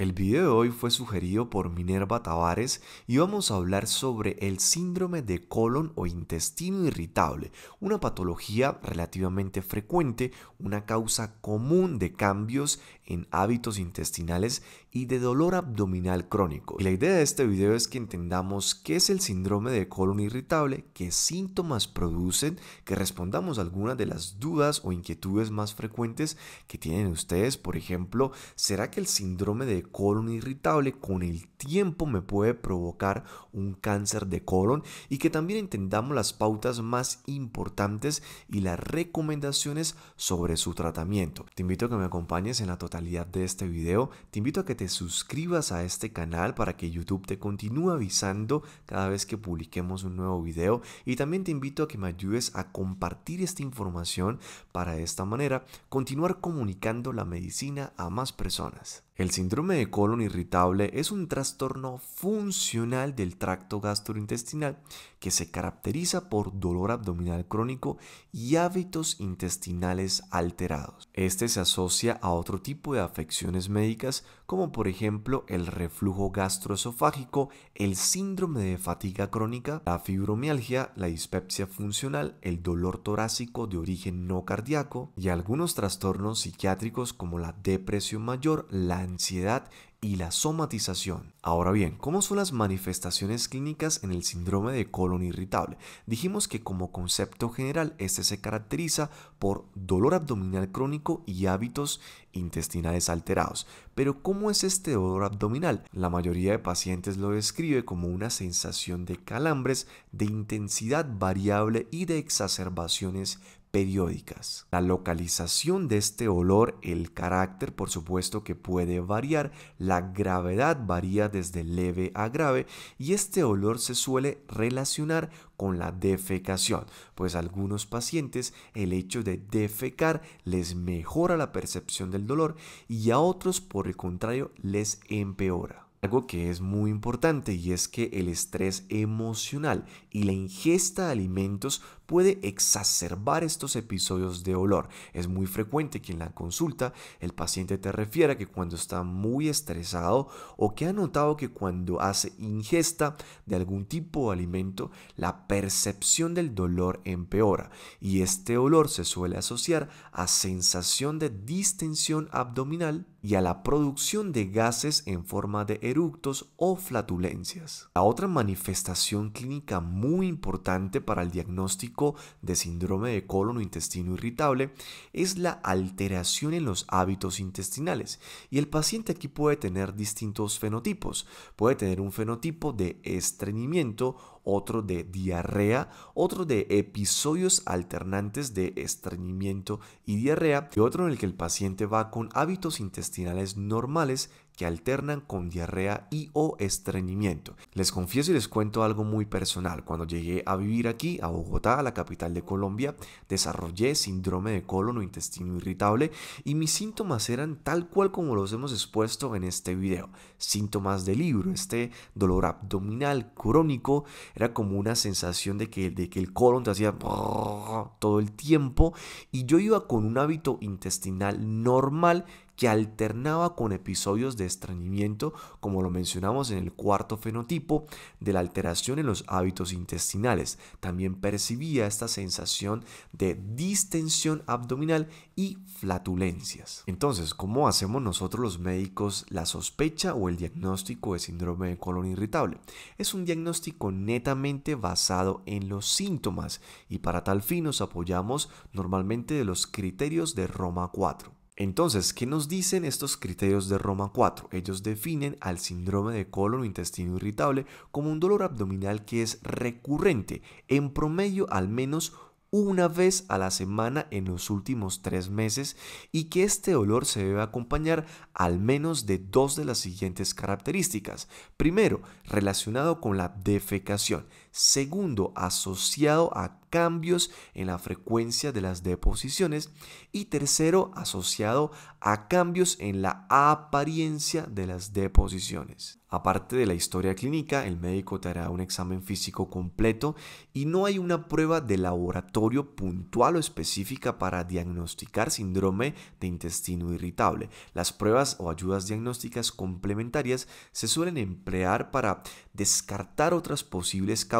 El video de hoy fue sugerido por Minerva Tavares y vamos a hablar sobre el síndrome de colon o intestino irritable, una patología relativamente frecuente, una causa común de cambios en hábitos intestinales y de dolor abdominal crónico. Y la idea de este video es que entendamos qué es el síndrome de colon irritable, qué síntomas producen, que respondamos algunas de las dudas o inquietudes más frecuentes que tienen ustedes. Por ejemplo, ¿será que el síndrome de colon irritable con el tiempo me puede provocar un cáncer de colon y que también entendamos las pautas más importantes y las recomendaciones sobre su tratamiento. Te invito a que me acompañes en la totalidad de este video, te invito a que te suscribas a este canal para que YouTube te continúe avisando cada vez que publiquemos un nuevo video y también te invito a que me ayudes a compartir esta información para de esta manera continuar comunicando la medicina a más personas. El síndrome de colon irritable es un trastorno funcional del tracto gastrointestinal que se caracteriza por dolor abdominal crónico y hábitos intestinales alterados. Este se asocia a otro tipo de afecciones médicas como por ejemplo el reflujo gastroesofágico, el síndrome de fatiga crónica, la fibromialgia, la dispepsia funcional, el dolor torácico de origen no cardíaco y algunos trastornos psiquiátricos como la depresión mayor, la ansiedad y la somatización. Ahora bien, ¿cómo son las manifestaciones clínicas en el síndrome de colon irritable? Dijimos que como concepto general este se caracteriza por dolor abdominal crónico y hábitos intestinales alterados. Pero ¿cómo es este dolor abdominal? La mayoría de pacientes lo describe como una sensación de calambres de intensidad variable y de exacerbaciones periódicas. La localización de este olor, el carácter por supuesto que puede variar, la gravedad varía desde leve a grave y este olor se suele relacionar con la defecación, pues a algunos pacientes el hecho de defecar les mejora la percepción del dolor y a otros por el contrario les empeora. Algo que es muy importante y es que el estrés emocional y la ingesta de alimentos puede exacerbar estos episodios de olor. Es muy frecuente que en la consulta el paciente te refiera que cuando está muy estresado o que ha notado que cuando hace ingesta de algún tipo de alimento, la percepción del dolor empeora y este olor se suele asociar a sensación de distensión abdominal y a la producción de gases en forma de eructos o flatulencias. La otra manifestación clínica muy importante para el diagnóstico de síndrome de colon o intestino irritable es la alteración en los hábitos intestinales. Y el paciente aquí puede tener distintos fenotipos. Puede tener un fenotipo de estreñimiento otro de diarrea, otro de episodios alternantes de estreñimiento y diarrea, y otro en el que el paciente va con hábitos intestinales normales que alternan con diarrea y o estreñimiento. Les confieso y les cuento algo muy personal. Cuando llegué a vivir aquí, a Bogotá, la capital de Colombia, desarrollé síndrome de colon o intestino irritable y mis síntomas eran tal cual como los hemos expuesto en este video. Síntomas de libro, este dolor abdominal crónico, era como una sensación de que, de que el colon te hacía todo el tiempo y yo iba con un hábito intestinal normal que alternaba con episodios de estreñimiento, como lo mencionamos en el cuarto fenotipo, de la alteración en los hábitos intestinales. También percibía esta sensación de distensión abdominal y flatulencias. Entonces, ¿cómo hacemos nosotros los médicos la sospecha o el diagnóstico de síndrome de colon irritable? Es un diagnóstico netamente basado en los síntomas y para tal fin nos apoyamos normalmente de los criterios de Roma 4. Entonces, ¿qué nos dicen estos criterios de Roma 4? Ellos definen al síndrome de colon o intestino irritable como un dolor abdominal que es recurrente, en promedio al menos una vez a la semana en los últimos tres meses y que este dolor se debe acompañar al menos de dos de las siguientes características. Primero, relacionado con la defecación. Segundo, asociado a cambios en la frecuencia de las deposiciones. Y tercero, asociado a cambios en la apariencia de las deposiciones. Aparte de la historia clínica, el médico te hará un examen físico completo y no hay una prueba de laboratorio puntual o específica para diagnosticar síndrome de intestino irritable. Las pruebas o ayudas diagnósticas complementarias se suelen emplear para descartar otras posibles causas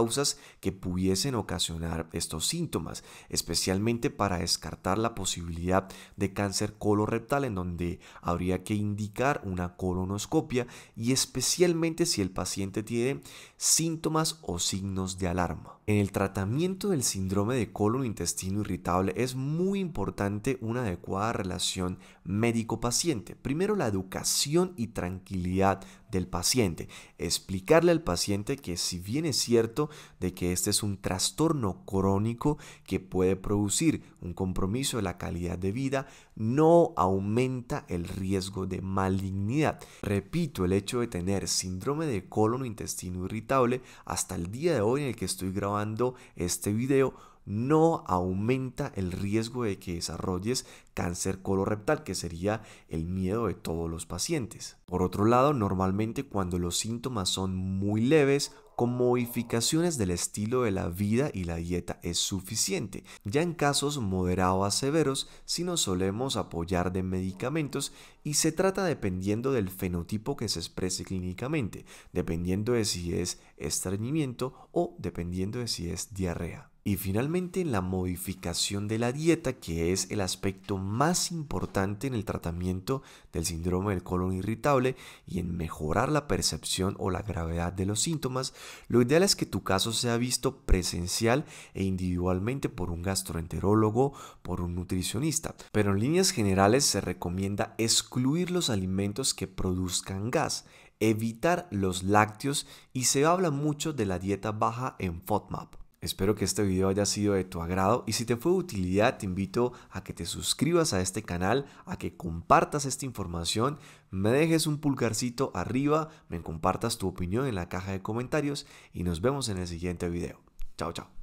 que pudiesen ocasionar estos síntomas, especialmente para descartar la posibilidad de cáncer colorectal en donde habría que indicar una colonoscopia y especialmente si el paciente tiene síntomas o signos de alarma. En el tratamiento del síndrome de colon intestino irritable es muy importante una adecuada relación médico-paciente. Primero la educación y tranquilidad del paciente. Explicarle al paciente que si bien es cierto de que este es un trastorno crónico que puede producir un compromiso de la calidad de vida, no aumenta el riesgo de malignidad. Repito, el hecho de tener síndrome de colon o intestino irritable hasta el día de hoy en el que estoy grabando este video no aumenta el riesgo de que desarrolles cáncer coloreptal, que sería el miedo de todos los pacientes. Por otro lado, normalmente cuando los síntomas son muy leves, con modificaciones del estilo de la vida y la dieta es suficiente, ya en casos moderados a severos si nos solemos apoyar de medicamentos y se trata dependiendo del fenotipo que se exprese clínicamente, dependiendo de si es estreñimiento o dependiendo de si es diarrea. Y finalmente la modificación de la dieta, que es el aspecto más importante en el tratamiento del síndrome del colon irritable y en mejorar la percepción o la gravedad de los síntomas, lo ideal es que tu caso sea visto presencial e individualmente por un gastroenterólogo, por un nutricionista. Pero en líneas generales se recomienda excluir los alimentos que produzcan gas, evitar los lácteos y se habla mucho de la dieta baja en FODMAP. Espero que este video haya sido de tu agrado y si te fue de utilidad te invito a que te suscribas a este canal, a que compartas esta información, me dejes un pulgarcito arriba, me compartas tu opinión en la caja de comentarios y nos vemos en el siguiente video. Chao, chao.